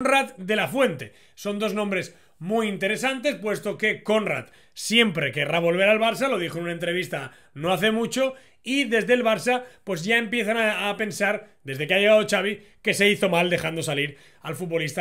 Conrad de la Fuente. Son dos nombres muy interesantes, puesto que Conrad siempre querrá volver al Barça, lo dijo en una entrevista no hace mucho, y desde el Barça pues ya empiezan a, a pensar, desde que ha llegado Xavi, que se hizo mal dejando salir al futbolista.